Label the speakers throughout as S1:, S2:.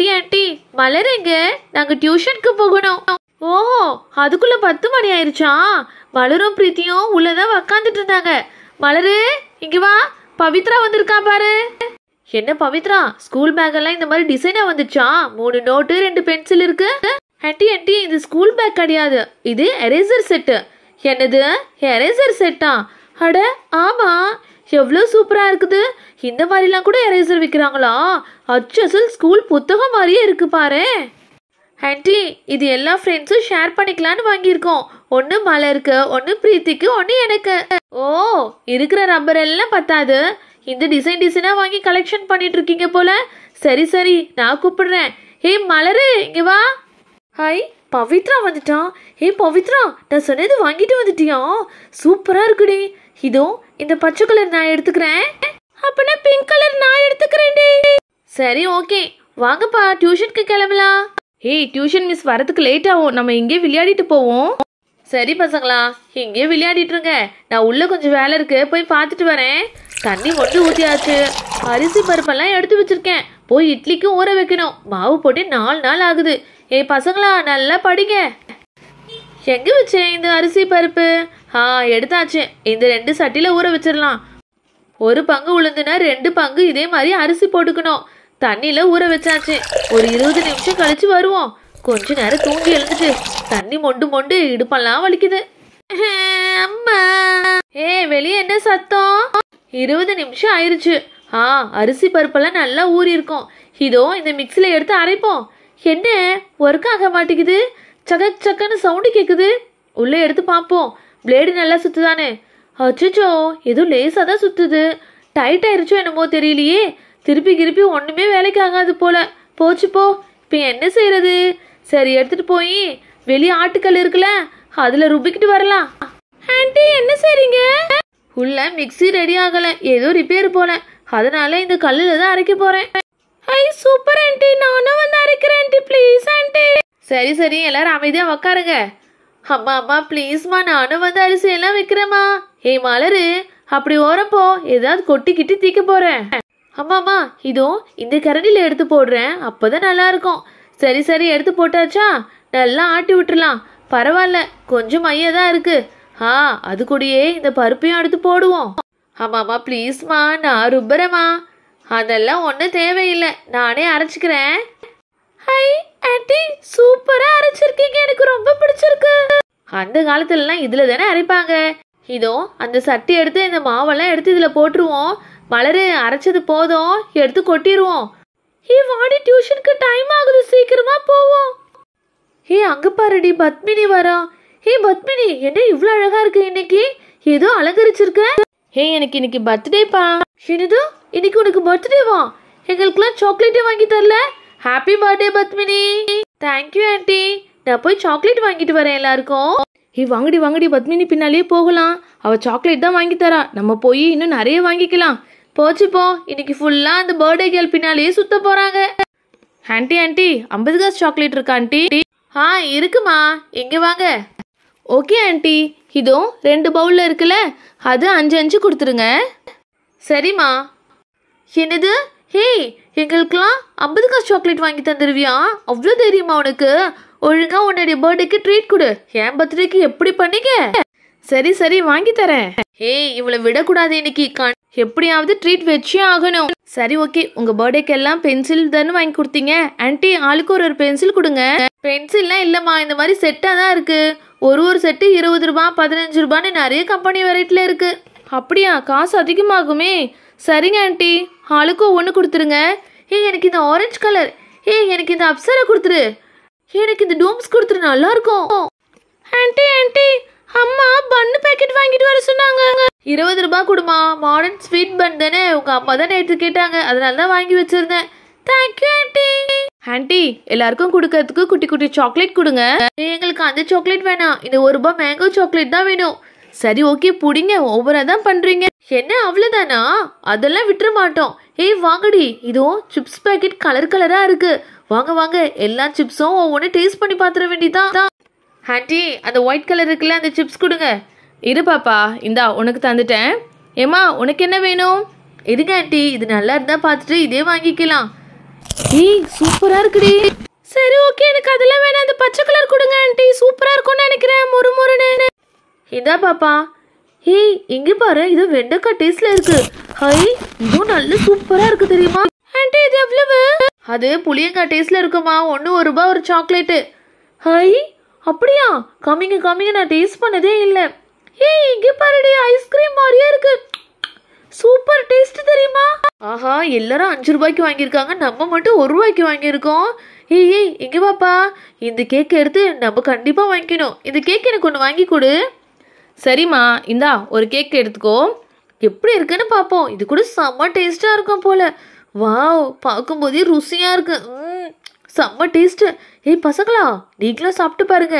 S1: aunty aunty மலர் நாங்க டியூஷனுக்கு போகணும் ஓ அதுக்குள்ள பத்து மணி ஆயிருச்சா மலரும் பிரீத்தியும் உள்ளதான் உக்காந்துட்டு இருந்தாங்க மலரு இங்க வா பவித்ரா வந்திருக்கா பாரு என்ன பவித்ரா ஸ்கூல் பேக் எல்லாம் இந்த மாதிரி டிசைனா வந்துச்சா மூணு நோட்டு ரெண்டு பென்சில் இருக்கு ஆண்டி ஆண்டி இது ஸ்கூல் பேக் கிடையாது இது எரேசர் செட்டு என்னது எரேசர் செட்டா அட ஆமா எவ்வளோ சூப்பராக இருக்குது இந்த மாதிரிலாம் கூட எரேசர் விற்கிறாங்களா அச்சசல் ஸ்கூல் புத்தகம் மாதிரியே இருக்கு பாரு ஆன்டி இது எல்லா ஃப்ரெண்ட்ஸும் ஷேர் பண்ணிக்கலான்னு வாங்கியிருக்கோம் ஒன்று மலருக்கு ஒன்று பிரீத்திக்கு ஒன்று எனக்கு ஓ இருக்கிற ரப்பர் எல்லாம் பத்தாது இந்த டிசைன் டிசைனாக வாங்கி கலெக்ஷன் பண்ணிட்டு இருக்கீங்க போல சரி சரி நான் கூப்பிடுறேன் ஹே மலரு இங்கே வா ஹாய் பவித்ரா வந்துட்டான் ஹே பவித்ரா நான் சொன்னது வாங்கிட்டு வந்துட்டியா சூப்பராக இருக்குடி இதோ இந்த பச்சை கலர் நான் எடுத்துக்கிறேன் அப்பனா பிங்க் கலர் நான் எடுத்துக்கிறேன் சரி ஓகே வாங்கப்பா டியூஷனுக்கு கிளம்பலாம் ஏய் டியூஷன் மிஸ் வரதுக்கு லேட் ஆகும் நம்ம இங்கே விளையாடிட்டு போவோம் சரி பசங்களா இங்கே விளையாடிட்டு இருங்க நான் உள்ள கொஞ்சம் வேலை இருக்கு போய் பார்த்துட்டு வரேன் தண்ணி ஒட்டு ஊற்றியாச்சு அரிசி பருப்பெல்லாம் எடுத்து வச்சிருக்கேன் போய் இட்லிக்கும் ஊற வைக்கணும் மாவு போட்டு நாலு நாள் ஆகுது ஏ பசங்களா நல்லா படிங்க எங்கே வச்சேன் இந்த அரிசி பருப்பு ஆ எடுத்தாச்சு இந்த ரெண்டு சட்டில ஊற வச்சிடலாம் ஒரு பங்கு உளுந்துனா ரெண்டு பங்கு இதே மாதிரி அரிசி போட்டுக்கணும் தண்ணியில ஊற வச்சாச்சு ஒரு இருபது நிமிஷம் கழிச்சு வருவோம் கொஞ்ச நேரம் தூங்கி எழுந்துட்டு தண்ணி மொண்டு மொண்டு இடுப்பெல்லாம் வலிக்குது ஏ வெளியே என்ன சத்தம் இருபது நிமிஷம் ஆயிருச்சு ஆ அரிசி பருப்பெல்லாம் நல்லா ஊறி இருக்கும் இதோ இந்த மிக்சில எடுத்து அரைப்போம் என்ன ஒர்க் ஆக மாட்டேங்குது சக சக்கன்னு சவுண்டு கேட்குது உள்ளே எடுத்து பார்ப்போம் பிளேடு நல்லா சுற்றுதானே அச்சோ எதுவும் லேசாக தான் சுற்றுது டைட் ஆயிருச்சோ என்னமோ தெரியலையே திருப்பி கிருப்பி ஒன்றுமே வேலைக்கு ஆகாது போல போச்சு போ இப்போ என்ன செய்கிறது சரி எடுத்துகிட்டு போய் வெளியே ஆட்டுக்கல் இருக்குல்ல அதில் ருபிக்கிட்டு வரலாம் ஆண்டி என்ன செய்றீங்க உள்ள மிக்சி ரெடி ஆகலை ஏதோ ரிப்பேர் போல அதனால இந்த கல்லில் தான் அரைக்க போகிறேன் ஐ சூப்பர் ஆண்டி நானும் வந்து அரைக்கிறேன் ஆண்டி ப்ளீஸ் ஆண்டி சரி சரி எல்லாரும் அமைதியா உக்காருங்க அம்மா அம்மா ப்ளீஸ்மா நானும் வந்து அரிசியெல்லாம் வைக்கிறேம்மா ஏய் மலரு அப்படி ஓரப்போ ஏதாவது கொட்டிக்கிட்டு தீக்க போறேன் அம்மாம்மா இதோ இந்த கரண்டியில் எடுத்து போடுறேன் அப்பதான் நல்லா இருக்கும் சரி சரி எடுத்து போட்டாச்சா நல்லா ஆட்டி விட்டுலாம் பரவாயில்ல கொஞ்சம் மைய தான் இருக்கு ஆ அது கூடயே இந்த பருப்பையும் எடுத்து போடுவோம் ஆமாம்மா ப்ளீஸ்மா நான் ருப்பரம்மா அதெல்லாம் ஒன்றும் தேவையில்லை நானே அரைச்சிக்கிறேன் ஹை ஆண்டி சூப்பரா அரைச்சிருக்கீங்க எனக்கு ரொம்ப பிடிச்சிருக்கு அந்த காலத்துலலாம் இதுல தானே அரைப்பாங்க இதோ அந்த சட்டி எடுத்து இந்த மாவெல்லாம் எடுத்து இதுல போட்டுருவோம் மலரு அரைச்சது போதும் எடுத்து கொட்டிடுவோம் ஏ வாடி டியூஷனுக்கு டைம் ஆகுது சீக்கிரமா போவோம் ஏ அங்க பாருடி பத்மினி வரோம் ஹே பத்மினி என்ன இவ்வளோ அழகா இருக்கு இன்னைக்கு ஏதோ அலங்கரிச்சிருக்க ஏ எனக்கு இன்னைக்கு பர்த்டேப்பா என்னது இன்னைக்கு உனக்கு பர்த்டேவா எங்களுக்குலாம் சாக்லேட்டே வாங்கி தரல happy birthday Padmini thank you aunty நான் போய் சாக்லேட் வாங்கிட்டு வரேன் எல்லாருக்கும் ஏ வாங்கடி வாங்கடி பத்மினி பின்னாலேயே போகலாம் அவள் சாக்லேட் தான் வாங்கி தரா நம்ம போய் இன்னும் நிறைய வாங்கிக்கலாம் போச்சு போ இன்னைக்கு ஃபுல்லாக அந்த பர்த்டே கேர்ள் பின்னாலேயே சுத்த போகிறாங்க ஆண்டி ஆண்டி ஐம்பது காசு சாக்லேட் இருக்கா ஆண்டி ஆ இருக்குமா எங்கே வாங்க ஓகே ஆண்டி இதோ ரெண்டு பவுலில் இருக்குல்ல அது அஞ்சு அஞ்சு கொடுத்துருங்க சரிம்மா என்னது ஹே எங்களுக்கெல்லாம் ஐம்பது காசு சாக்லேட் வாங்கி தந்துருவியா அவ்வளோ தைரியமா உனக்கு ஒழுங்காக உன்னுடைய பர்த்டேக்கு ட்ரீட் கொடு என் பர்த்டேக்கு எப்படி பண்ணிக்க சரி சரி வாங்கி தரேன் ஏய் இவளை விடக்கூடாது இன்னைக்கு எப்படியாவது ட்ரீட் வச்சே ஆகணும் சரி ஓகே உங்க பர்த்டேக்கு எல்லாம் பென்சில் தானே வாங்கி கொடுத்தீங்க ஆன்ட்டி ஆளுக்கு ஒரு ஒரு பென்சில் கொடுங்க பென்சில்லாம் இல்லம்மா இந்த மாதிரி செட்டாக தான் இருக்கு ஒரு ஒரு செட்டு இருபது ரூபா பதினஞ்சு ரூபான்னு நிறைய கம்பெனி வெரைட்டில இருக்கு அப்படியா காசு அதிகமாகுமே சரிங்க ஆண்டி ஆளுக்கும் ஒன்று கொடுத்துருங்க ஏய் எனக்கு இந்த ஆரஞ்சு கலர் ஏய் எனக்கு இந்த அப்சரை கொடுத்துரு எனக்கு இந்த டோம்ஸ் கொடுத்துரு நல்லா இருக்கும் ஆண்டி ஆண்டி அம்மா பன்னு பேக்கெட் வாங்கிட்டு வர சொன்னாங்க இருபது ரூபாய் கொடுமா மாடர்ன் ஸ்வீட் பன் தானே உங்க அம்மா தான் நேற்று கேட்டாங்க அதனால தான் வாங்கி வச்சிருந்தேன் தேங்க்யூ ஆண்டி ஆண்டி எல்லாருக்கும் கொடுக்கறதுக்கு குட்டி குட்டி சாக்லேட் கொடுங்க எங்களுக்கு அந்த சாக்லேட் வேணாம் இந்த ஒரு ரூபாய் மேங்கோ சாக்லேட் தான் வேணும் சரி ஓகே புடிங்க ஓவரா தான் பண்றீங்க என்ன அவ்வளோதானா அதெல்லாம் விட்டுற மாட்டோம் ஏய் வாங்கடி இதோ சிப்ஸ் பேக்கெட் கலர் கலரா இருக்கு வாங்க வாங்க எல்லா சிப்ஸும் ஒவ்வொன்று டேஸ்ட் பண்ணி பாத்துற வேண்டியதான் ஆண்டி அந்த ஒயிட் கலர் இருக்குல்ல அந்த சிப்ஸ் கொடுங்க இரு பாப்பா இந்தா உனக்கு தந்துட்டேன் ஏமா உனக்கு என்ன வேணும் இருங்க ஆண்டி இது நல்லா இருந்தா பார்த்துட்டு இதே வாங்கிக்கலாம் ஏய் சூப்பரா இருக்குடி சரி ஓகே எனக்கு அதெல்லாம் வேணாம் அந்த பச்சை கலர் கொடுங்க ஆண்டி சூப்பரா இருக்கும்னு நினைக்கிறேன் நேரம் இந்தா பாப்பா ஹே இங்க பாரு இது வெண்டைக்காய் டேஸ்ட்ல இருக்கு ஹை இதுவும் நல்ல சூப்பரா இருக்கு தெரியுமா ஆண்டி இது எவ்வளவு அது புளியங்காய் டேஸ்ட்ல இருக்குமா ஒன்னு ஒரு ரூபாய் ஒரு சாக்லேட்டு ஹை அப்படியா கம்மிங்க கம்மிங்க நான் டேஸ்ட் பண்ணதே இல்லை ஹே இங்க பாருடி ஐஸ்கிரீம் மாதிரியே இருக்கு சூப்பர் டேஸ்ட் தெரியுமா ஆஹா எல்லாரும் அஞ்சு ரூபாய்க்கு வாங்கியிருக்காங்க நம்ம மட்டும் ஒரு ரூபாய்க்கு வாங்கியிருக்கோம் ஏய் ஏய் இங்கே பாப்பா இந்த கேக் எடுத்து நம்ம கண்டிப்பாக வாங்கிக்கணும் இந்த கேக் எனக்கு ஒன்று வாங்கி கொடு சரிம்மா இந்தா ஒரு கேக் எடுத்துக்கோ எப்படி இருக்குன்னு பார்ப்போம் இது கூட செம்ம டேஸ்ட்டாக இருக்கும் போல் வாவ் பார்க்கும்போதே ருசியாக இருக்கு செம்ம டேஸ்ட்டு ஏய் பசங்களா நீங்களும் சாப்பிட்டு பாருங்க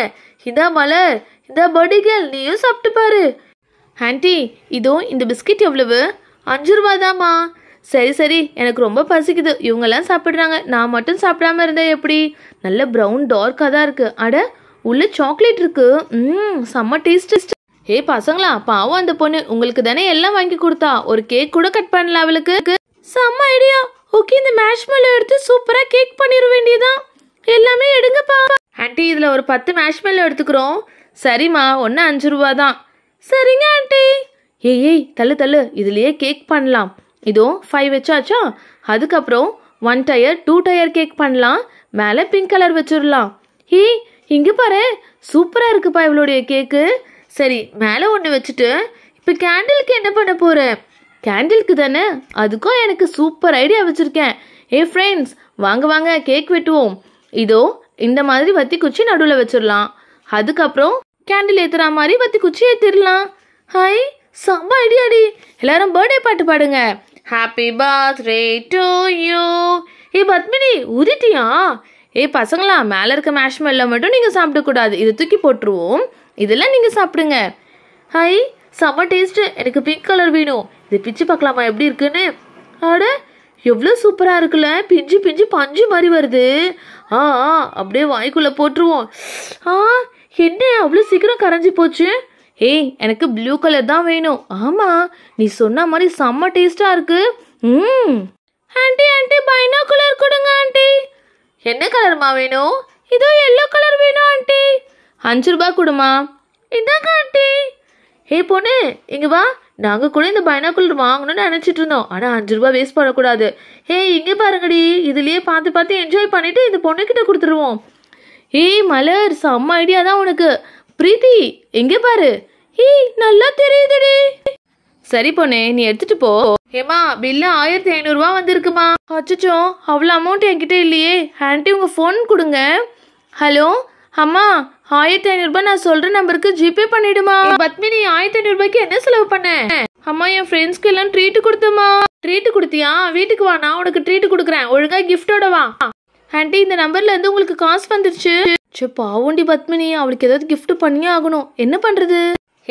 S1: இதா மலர் இதா பர்டி நீயும் சாப்பிட்டு பாரு ஆண்டி இதோ இந்த பிஸ்கட் எவ்வளவு அஞ்சு ரூபாதாம்மா சரி சரி எனக்கு ரொம்ப பசிக்குது இவங்கெல்லாம் சாப்பிட்றாங்க நான் மட்டும் சாப்பிடாம இருந்தேன் எப்படி நல்ல ப்ரௌன் டார்க்காக தான் இருக்குது அட உள்ள சாக்லேட் இருக்குது ம் செம்ம டேஸ்ட் ஹே பசங்களா பாவம் அந்த பொண்ணு உங்களுக்கு தானே எல்லாம் வாங்கி கொடுத்தா ஒரு கேக் கூட கட் பண்ணல அவளுக்கு செம்ம ஐடியா ஓகே இந்த மெல்லோ எடுத்து சூப்பரா கேக் பண்ணிட வேண்டியதா எல்லாமே எடுங்கப்பா ஆண்டி இதுல ஒரு பத்து மேஷ்மெல்லோ எடுத்துக்கிறோம் சரிம்மா ஒன்று அஞ்சு ரூபா தான் சரிங்க ஆண்டி ஏய் ஏய் தள்ளு தள்ளு இதுலயே கேக் பண்ணலாம் இதோ ஃபைவ் வச்சாச்சா அதுக்கப்புறம் one tier two tier cake பண்ணலாம் மேலே பிங்க் கலர் வச்சிடலாம் ஹீ இங்கே பாரு சூப்பராக இருக்குப்பா இவளுடைய கேக்கு சரி மேலே ஒன்று வச்சுட்டு இப்போ கேண்டிலுக்கு என்ன பண்ண போகிற கேண்டிலுக்கு தானே அதுக்கும் எனக்கு சூப்பர் ஐடியா வச்சுருக்கேன் ஏ ஃப்ரெண்ட்ஸ் வாங்க வாங்க கேக் வெட்டுவோம் இதோ இந்த மாதிரி வத்தி குச்சி நடுவில் வச்சிடலாம் அதுக்கப்புறம் கேண்டில் ஏற்றுற மாதிரி வத்தி குச்சி ஏற்றிடலாம் ஹாய் செம்ம ஐடியாடி எல்லாரும் பர்த்டே பாட்டு பாடுங்க ஹாப்பி பர்த்டே டு யூ ஏ பத்மினி உதிட்டியா ஏ பசங்களா மேலே இருக்க மேஷ்மெல்லாம் மட்டும் நீங்கள் சாப்பிடக்கூடாது இதை தூக்கி போட்டுருவோம் இதெல்லாம் நீங்கள் சாப்பிடுங்க ஹை செம்ம டேஸ்ட்டு எனக்கு பிங்க் கலர் வேணும் இது பிச்சு பார்க்கலாமா எப்படி இருக்குன்னு ஆட எவ்வளோ சூப்பராக இருக்குல்ல பிஞ்சு பிஞ்சு பஞ்சு மாதிரி வருது ஆ அப்படியே வாய்க்குள்ளே போட்டுருவோம் ஆ என்ன அவ்வளோ சீக்கிரம் கரைஞ்சி போச்சு ஏய் எனக்கு ப்ளூ கலர் தான் வேணும் ஆமாம் நீ சொன்ன மாதிரி செம்ம டேஸ்ட்டாக இருக்கு ம் ஆண்டி ஆண்டி பைனோ கலர் கொடுங்க ஆண்டி என்ன கலர்மா வேணும் இதோ எல்லோ கலர் வேணும் ஆண்டி அஞ்சு ரூபா கொடுமா இதான் காட்டி ஏ பொண்ணு இங்கே வா நாங்கள் கூட இந்த பைனாக்குலர் வாங்கணும்னு நினச்சிட்டு இருந்தோம் ஆனால் அஞ்சு ரூபா வேஸ்ட் பண்ணக்கூடாது ஏ இங்கே பாருங்கடி இதுலேயே பார்த்து பார்த்து என்ஜாய் பண்ணிவிட்டு இந்த பொண்ணுக்கிட்ட கொடுத்துருவோம் ஏய் மலர் செம்ம ஐடியா தான் உனக்கு பிரீத்தி எங்கே பாரு ஏய் நல்லா தெரியுதுடி சரி பொண்ணே நீ எடுத்துட்டு போ ஏமா பில்லு ஆயிரத்தி ஐநூறுரூவா வந்திருக்குமா அச்சோ அவ்வளோ அமௌண்ட் என்கிட்ட இல்லையே ஆண்டி உங்கள் ஃபோன் கொடுங்க ஹலோ அம்மா ஆயிரத்தி ஐநூறுபா நான் சொல்ற நம்பருக்கு ஜிபே பண்ணிடுமா பத்மினி ஆயிரத்தி ஐநூறுபாய்க்கு என்ன செலவு பண்ண அம்மா என் ஃப்ரெண்ட்ஸ்க்கு எல்லாம் ட்ரீட் கொடுத்தமா ட்ரீட் கொடுத்தியா வீட்டுக்கு வா நான் உனக்கு ட்ரீட் கொடுக்குறேன் ஒழுங்கா கிஃப்டோட வா ஆண்டி இந்த நம்பர்ல இருந்து உங்களுக்கு காசு வந்துருச்சு சே பாவுண்டி பத்மினி அவளுக்கு ஏதாவது கிஃப்ட் பண்ணியே ஆகணும் என்ன பண்றது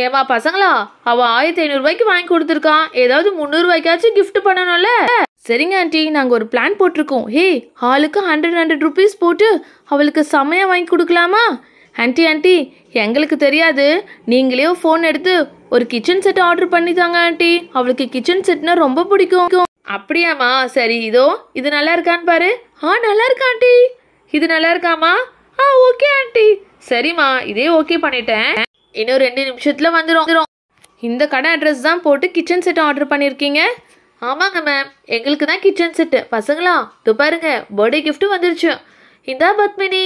S1: ஏவா பசங்களா அவ ஆயிரத்தி ஐநூறுபாய்க்கு வாங்கி கொடுத்துருக்கான் ஏதாவது முந்நூறுபாய்க்காச்சும் கிஃப்ட் பண்ணணும்ல சரிங்க ஆண்டி நாங்கள் ஒரு பிளான் போட்டிருக்கோம் ஹே ஹாலுக்கு ஹண்ட்ரட் ஹண்ட்ரட் ருபீஸ் போட்டு அவளுக்கு செமையாக வாங்கி கொடுக்கலாமா ஆண்டி ஆண்டி எங்களுக்கு தெரியாது நீங்களே ஃபோன் எடுத்து ஒரு கிச்சன் செட் ஆர்டர் தாங்க ஆண்டி அவளுக்கு கிச்சன் செட்னா ரொம்ப பிடிக்கும் அப்படியாமா சரி இதோ இது நல்லா இருக்கான்னு பாரு ஆ நல்லா இருக்கா ஆண்டி இது நல்லா இருக்காமா ஆ ஓகே ஆண்டி சரிம்மா இதே ஓகே பண்ணிட்டேன் இன்னும் ரெண்டு நிமிஷத்தில் வந்துடும் இந்த கடை அட்ரஸ் தான் போட்டு கிச்சன் செட் ஆர்டர் பண்ணியிருக்கீங்க ஆமாங்க மேம் எங்களுக்கு தான் கிச்சன் செட்டு பசங்களா இது பாருங்க பர்த்டே கிஃப்ட்டும் வந்துருச்சு இந்தா பத்மினி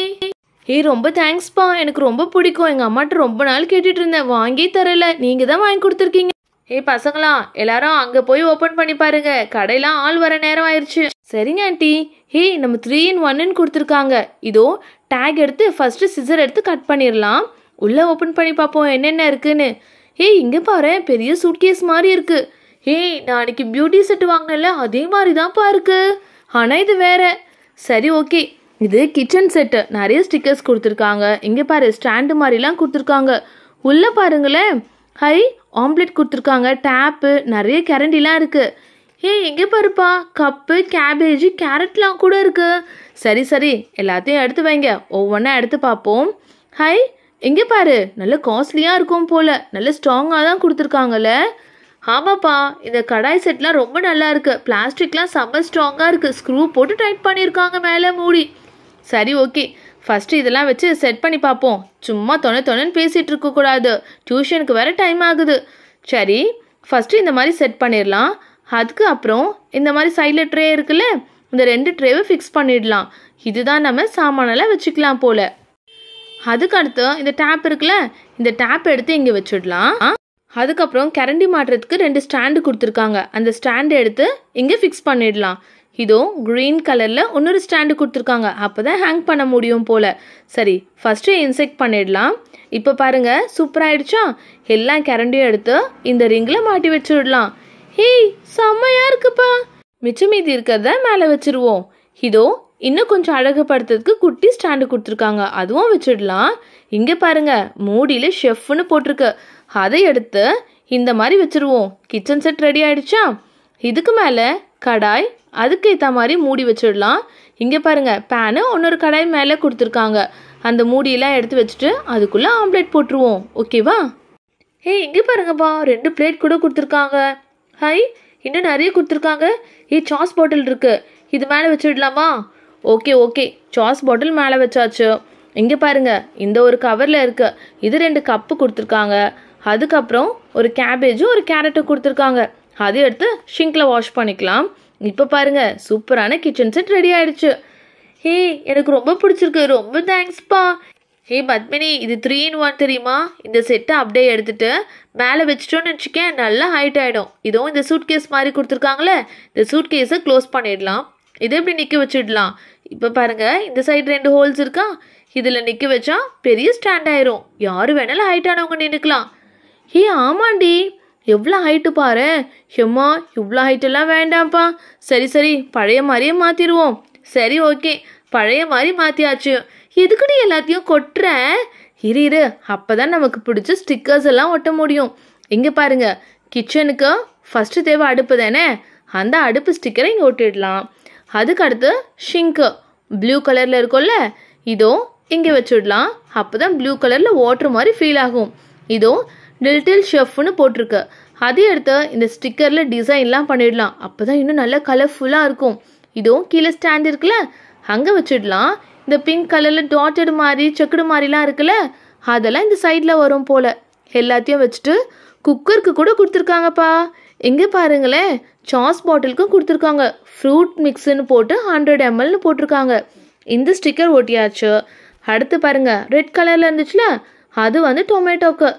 S1: ஏய் ரொம்ப தேங்க்ஸ்ப்பா எனக்கு ரொம்ப பிடிக்கும் எங்கள் அம்மாட்ட ரொம்ப நாள் கேட்டுட்டு இருந்தேன் வாங்கி தரல நீங்கள் தான் வாங்கி கொடுத்துருக்கீங்க ஏய் பசங்களா எல்லாரும் அங்கே போய் ஓப்பன் பண்ணி பாருங்க கடையெல்லாம் ஆள் வர நேரம் ஆயிடுச்சு சரிங்க ஆண்டி ஹே நம்ம த்ரீ இன் ஒன்னுன்னு கொடுத்துருக்காங்க இதோ டேக் எடுத்து ஃபஸ்ட்டு சிசர் எடுத்து கட் பண்ணிடலாம் உள்ளே ஓப்பன் பண்ணி பார்ப்போம் என்னென்ன இருக்குன்னு ஏய் இங்கே பாரு பெரிய சூட்கேஸ் மாதிரி இருக்குது ஏய் நாளைக்கு பியூட்டி செட்டு வாங்கினேன்ல அதே மாதிரி தான்ப்பா பாருக்கு ஆனால் இது வேறு சரி ஓகே இது கிச்சன் செட்டு நிறைய ஸ்டிக்கர்ஸ் கொடுத்துருக்காங்க இங்கே பாரு ஸ்டாண்டு மாதிரிலாம் கொடுத்துருக்காங்க உள்ளே பாருங்களேன் ஹை ஆம்லெட் கொடுத்துருக்காங்க டேப்பு நிறைய கரண்டிலாம் இருக்குது ஏய் எங்கே பாருப்பா கப்பு கேபேஜ் கேரட்லாம் கூட இருக்குது சரி சரி எல்லாத்தையும் எடுத்து வைங்க ஒவ்வொன்றா எடுத்து பார்ப்போம் ஹை எங்கே பாரு நல்ல காஸ்ட்லியாக இருக்கும் போல் நல்ல ஸ்ட்ராங்காக தான் கொடுத்துருக்காங்கல்ல ஆமாப்பா இந்த கடாய் செட்லாம் ரொம்ப நல்லா இருக்கு பிளாஸ்டிக்லாம் செம்ம ஸ்ட்ராங்காக இருக்குது ஸ்க்ரூ போட்டு டைட் பண்ணியிருக்காங்க மேலே மூடி சரி ஓகே ஃபஸ்ட்டு இதெல்லாம் வச்சு செட் பண்ணி பார்ப்போம் சும்மா தொணை தொணன்னு பேசிகிட்டு இருக்கக்கூடாது டியூஷனுக்கு வேறு டைம் ஆகுது சரி ஃபஸ்ட்டு இந்த மாதிரி செட் பண்ணிடலாம் அதுக்கு அப்புறம் இந்த மாதிரி சைடில் ட்ரே இருக்குல்ல இந்த ரெண்டு ட்ரேவை ஃபிக்ஸ் பண்ணிடலாம் இதுதான் நம்ம சாமானெல்லாம் வச்சுக்கலாம் போல் அதுக்கு அடுத்து இந்த டேப் இருக்குல்ல இந்த டேப் எடுத்து இங்கே வச்சுடலாம் அதுக்கப்புறம் கரண்டி மாட்டுறதுக்கு ரெண்டு ஸ்டாண்டு கொடுத்துருக்காங்க அந்த ஸ்டாண்டு எடுத்து இங்கே ஃபிக்ஸ் பண்ணிடலாம் இதோ க்ரீன் கலரில் இன்னொரு ஸ்டாண்டு கொடுத்துருக்காங்க அப்போ தான் ஹேங் பண்ண முடியும் போல் சரி ஃபஸ்ட்டு இன்செக்ட் பண்ணிடலாம் இப்போ பாருங்கள் சூப்பராகிடுச்சா எல்லா கரண்டியும் எடுத்து இந்த ரிங்கில் மாட்டி வச்சுடலாம் ஹேய் செம்மையாக இருக்குப்பா மிச்சம் மீதி இருக்கிறத மேலே வச்சுருவோம் இதோ இன்னும் கொஞ்சம் அழகுப்படுத்துறதுக்கு குட்டி ஸ்டாண்டு கொடுத்துருக்காங்க அதுவும் வச்சிடலாம் இங்கே பாருங்கள் மூடியில் ஷெஃப்னு போட்டிருக்கு அதை எடுத்து இந்த மாதிரி வச்சுருவோம் கிச்சன் செட் ரெடி ஆகிடுச்சா இதுக்கு மேலே கடாய் அதுக்கு ஏற்ற மாதிரி மூடி வச்சிடலாம் இங்கே பாருங்கள் பேனு ஒன்னொரு கடாய் மேலே கொடுத்துருக்காங்க அந்த மூடியெல்லாம் எடுத்து வச்சுட்டு அதுக்குள்ளே ஆம்லேட் போட்டுருவோம் ஓகேவா ஏய் இங்கே பாருங்கப்பா ரெண்டு பிளேட் கூட கொடுத்துருக்காங்க ஹாய் இன்னும் நிறைய கொடுத்துருக்காங்க ஏ சாஸ் பாட்டில் இருக்குது இது மேலே வச்சுடலாமா ஓகே ஓகே சாஸ் பாட்டில் மேலே வச்சாச்சு இங்கே பாருங்கள் இந்த ஒரு கவரில் இருக்குது இது ரெண்டு கப்பு கொடுத்துருக்காங்க அதுக்கப்புறம் ஒரு கேபேஜும் ஒரு கேரட்டும் கொடுத்துருக்காங்க அதை எடுத்து ஷிங்கில் வாஷ் பண்ணிக்கலாம் இப்போ பாருங்கள் சூப்பரான கிச்சன் செட் ரெடி ஆயிடுச்சு ஹே எனக்கு ரொம்ப பிடிச்சிருக்கு ரொம்ப தேங்க்ஸ்ப்பா ஹே பத்மினி இது த்ரீ இன் ஒன் தெரியுமா இந்த செட்டை அப்படியே எடுத்துகிட்டு மேலே வச்சுட்டோன்னு வச்சுக்கேன் நல்லா ஹைட் ஆகிடும் இதுவும் இந்த சூட் கேஸ் மாதிரி கொடுத்துருக்காங்களே இந்த சூட் கேஸை க்ளோஸ் பண்ணிடலாம் இதை இப்படி நிற்க வச்சிடலாம் இப்போ பாருங்கள் இந்த சைடு ரெண்டு ஹோல்ஸ் இருக்கா இதில் நிற்க வச்சா பெரிய ஸ்டாண்ட் ஆயிரும் யார் வேணாலும் ஹைட் ஆனவங்க நின்றுக்கலாம் ஏ ஆமாண்டி எவ்வளோ ஹைட்டு பாரு ஹெம்மா இவ்வளோ ஹைட்டெல்லாம் வேண்டாம்ப்பா சரி சரி பழைய மாதிரியே மாற்றிடுவோம் சரி ஓகே பழைய மாதிரி மாற்றியாச்சு எதுக்குடி எல்லாத்தையும் கொட்டுற இரு இரு அப்போ தான் நமக்கு பிடிச்ச ஸ்டிக்கர்ஸ் எல்லாம் ஒட்ட முடியும் இங்கே பாருங்க கிச்சனுக்கு ஃபஸ்ட்டு தேவை அடுப்பு தானே அந்த அடுப்பு ஸ்டிக்கரை இங்கே ஒட்டிடலாம் அதுக்கு அடுத்து ஷிங்கு ப்ளூ கலரில் இருக்கும்ல இதோ இங்கே வச்சுடலாம் அப்போ தான் ப்ளூ கலரில் ஓட்டுற மாதிரி ஃபீல் ஆகும் இதோ லிட்டில் ஷெஃப்னு போட்டிருக்கு அதே எடுத்து இந்த ஸ்டிக்கரில் டிசைன்லாம் பண்ணிடலாம் அப்போ தான் இன்னும் நல்லா கலர்ஃபுல்லாக இருக்கும் இதுவும் கீழே ஸ்டாண்ட் இருக்குல்ல அங்கே வச்சிடலாம் இந்த பிங்க் கலரில் டாட்டடு மாதிரி செக்குடு மாதிரிலாம் இருக்குல்ல அதெல்லாம் இந்த சைடில் வரும் போல் எல்லாத்தையும் வச்சுட்டு குக்கருக்கு கூட கொடுத்துருக்காங்கப்பா இங்கே பாருங்களேன் சாஸ் பாட்டிலுக்கும் கொடுத்துருக்காங்க ஃப்ரூட் மிக்ஸுன்னு போட்டு ஹண்ட்ரட் எம்எல்னு போட்டிருக்காங்க இந்த ஸ்டிக்கர் ஓட்டியாச்சு அடுத்து பாருங்கள் ரெட் கலரில் இருந்துச்சுல அது வந்து டொமேட்டோக்கு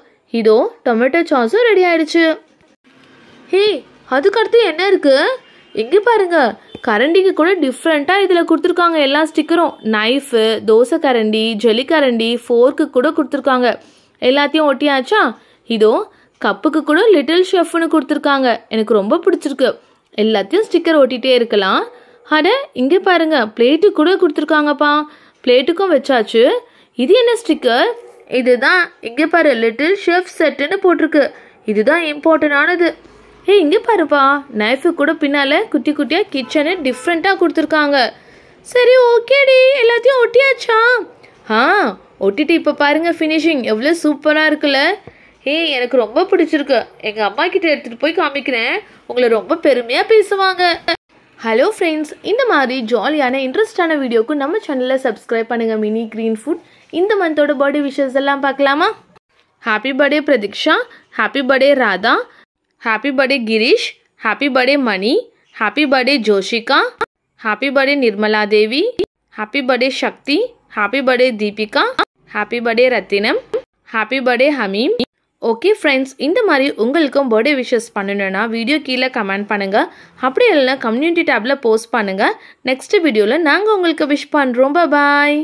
S1: இதோ டொமேட்டோ சாஸும் ரெடி ஆயிடுச்சு ஹே அதுக்கடுத்து என்ன இருக்கு இங்கே பாருங்க கரண்டிக்கு கூட டிஃப்ரெண்ட்டாக இதில் கொடுத்துருக்காங்க எல்லா ஸ்டிக்கரும் நைஃபு தோசை கரண்டி ஜெலி கரண்டி ஃபோர்க்கு கூட கொடுத்துருக்காங்க எல்லாத்தையும் ஒட்டியாச்சா இதோ கப்புக்கு கூட லிட்டில் ஷெஃப்னு கொடுத்துருக்காங்க எனக்கு ரொம்ப பிடிச்சிருக்கு எல்லாத்தையும் ஸ்டிக்கர் ஒட்டிகிட்டே இருக்கலாம் அட இங்கே பாருங்க பிளேட்டு கூட கொடுத்துருக்காங்கப்பா பிளேட்டுக்கும் வச்சாச்சு இது என்ன ஸ்டிக்கர் இதுதான் இங்கே பாரு லிட்டில் ஷெஃப் செட்டுன்னு போட்டிருக்கு இதுதான் இம்பார்ட்டண்டானது ஏய் இங்கே பாருப்பா நைஃபு கூட பின்னால் குட்டி குட்டியாக கிச்சனு டிஃப்ரெண்ட்டாக கொடுத்துருக்காங்க சரி ஓகேடி எல்லாத்தையும் ஒட்டியாச்சா ஆ ஒட்டிட்டு இப்போ பாருங்கள் ஃபினிஷிங் எவ்வளோ சூப்பராக இருக்குல்ல ஏய் எனக்கு ரொம்ப பிடிச்சிருக்கு எங்கள் அம்மா கிட்ட எடுத்துகிட்டு போய் காமிக்கிறேன் உங்களை ரொம்ப பெருமையாக பேசுவாங்க ஹலோ ஃப்ரெண்ட்ஸ் இந்த மாதிரி ஜாலியான இன்ட்ரெஸ்டான வீடியோக்கு நம்ம சேனலில் சப்ஸ்கிரைப் பண்ணுங்கள் மினி க்ரீன் ஃபுட் இந்த மந்தோட பர்த்டே விஷஸ் எல்லாம் பார்க்கலாமா happy birthday Prateeksha happy birthday Radha happy birthday Girish happy birthday Mani happy birthday Joshika happy birthday Nirmala Devi happy birthday Shakti happy birthday Deepika happy birthday Rathinam happy birthday Hameem okay friends இந்த மாதிரி உங்களுக்கும் பர்த்டே விஷஸ் பண்ணணுன்னா வீடியோ கீழே comment பண்ணுங்கள் அப்படி இல்லைன்னா கம்யூனிட்டி டேப்பில் போஸ்ட் பண்ணுங்கள் நெக்ஸ்ட் வீடியோவில் நாங்கள் உங்களுக்கு விஷ் பண்ணுறோம் பாய்